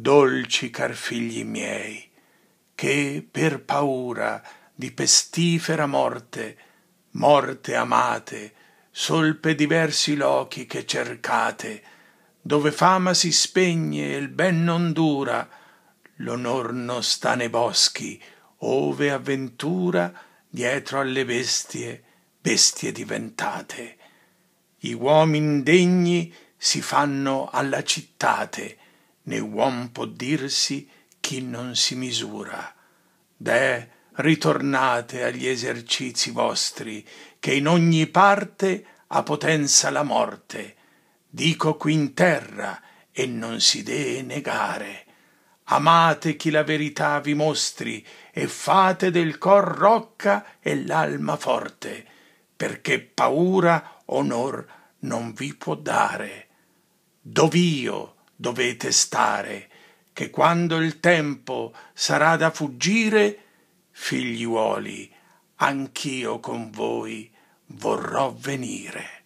dolci car figli miei che per paura di pestifera morte morte amate sol pe diversi lochi che cercate dove fama si spegne e l ben non dura l'onor non sta nei boschi ove avventura dietro alle bestie bestie diventate gli uomini degni si fanno alla cittate né uom può dirsi chi non si misura. Deh, ritornate agli esercizi vostri, che in ogni parte ha potenza la morte. Dico qui in terra, e non si dee negare. Amate chi la verità vi mostri, e fate del cor rocca e l'alma forte, perché paura onor non vi può dare. Dov'io, dovete stare, che quando il tempo sarà da fuggire, figliuoli, anch'io con voi vorrò venire.